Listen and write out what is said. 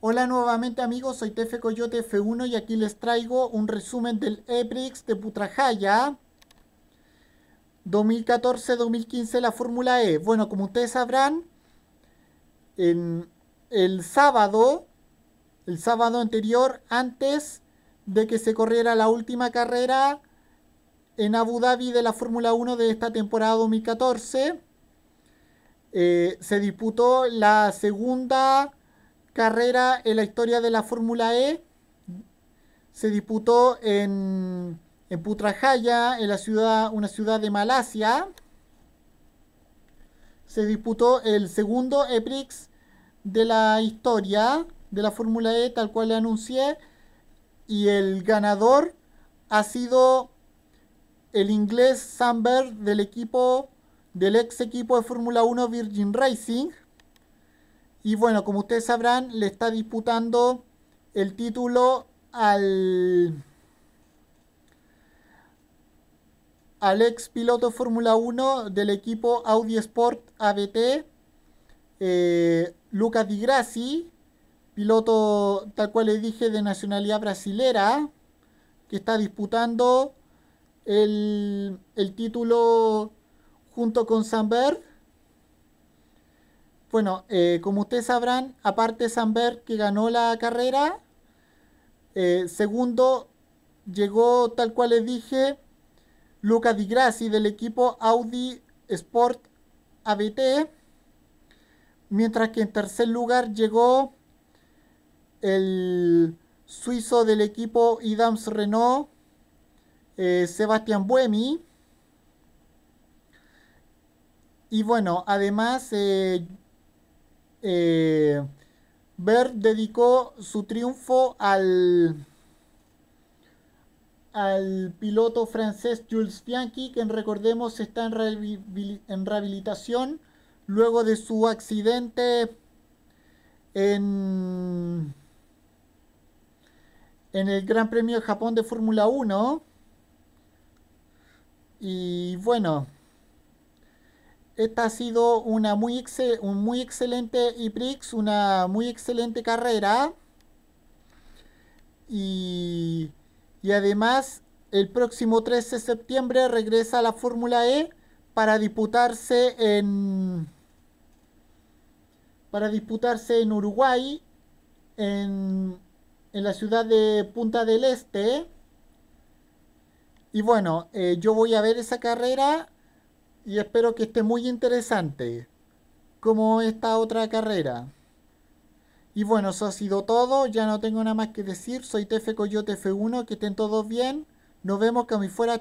Hola nuevamente amigos, soy TF Coyote F1 y aquí les traigo un resumen del EPRIX de Putrajaya 2014-2015 la Fórmula E. Bueno, como ustedes sabrán, en el sábado, el sábado anterior, antes de que se corriera la última carrera en Abu Dhabi de la Fórmula 1 de esta temporada 2014, eh, se disputó la segunda carrera en la historia de la Fórmula E. Se disputó en, en Putrajaya, en la ciudad, una ciudad de Malasia. Se disputó el segundo EPRIX de la historia de la Fórmula E, tal cual le anuncié. Y el ganador ha sido el inglés Samberg del equipo del ex equipo de Fórmula 1 Virgin Racing. Y bueno, como ustedes sabrán, le está disputando el título al, al ex piloto Fórmula 1 del equipo Audi Sport ABT, eh, Lucas Di Grassi, piloto tal cual le dije de nacionalidad brasilera, que está disputando el, el título junto con Samberg bueno, eh, como ustedes sabrán, aparte Samberg que ganó la carrera, eh, segundo llegó, tal cual les dije, Luca Di Grassi del equipo Audi Sport ABT, mientras que en tercer lugar llegó el suizo del equipo Idams Renault, eh, Sebastián Buemi. Y bueno, además Bert eh, dedicó su triunfo al, al piloto francés Jules Bianchi, quien recordemos está en, en rehabilitación luego de su accidente en, en el Gran Premio de Japón de Fórmula 1. Y bueno, esta ha sido una muy, un muy excelente IPRIX, una muy excelente carrera. Y, además, el próximo 13 de septiembre regresa a la Fórmula E para disputarse en para disputarse en Uruguay, en, la ciudad de Punta del Este. Y bueno, eh, yo voy a ver esa carrera y espero que esté muy interesante, como esta otra carrera. Y bueno, eso ha sido todo, ya no tengo nada más que decir, soy TF Coyote F1, que estén todos bien, nos vemos que a fuera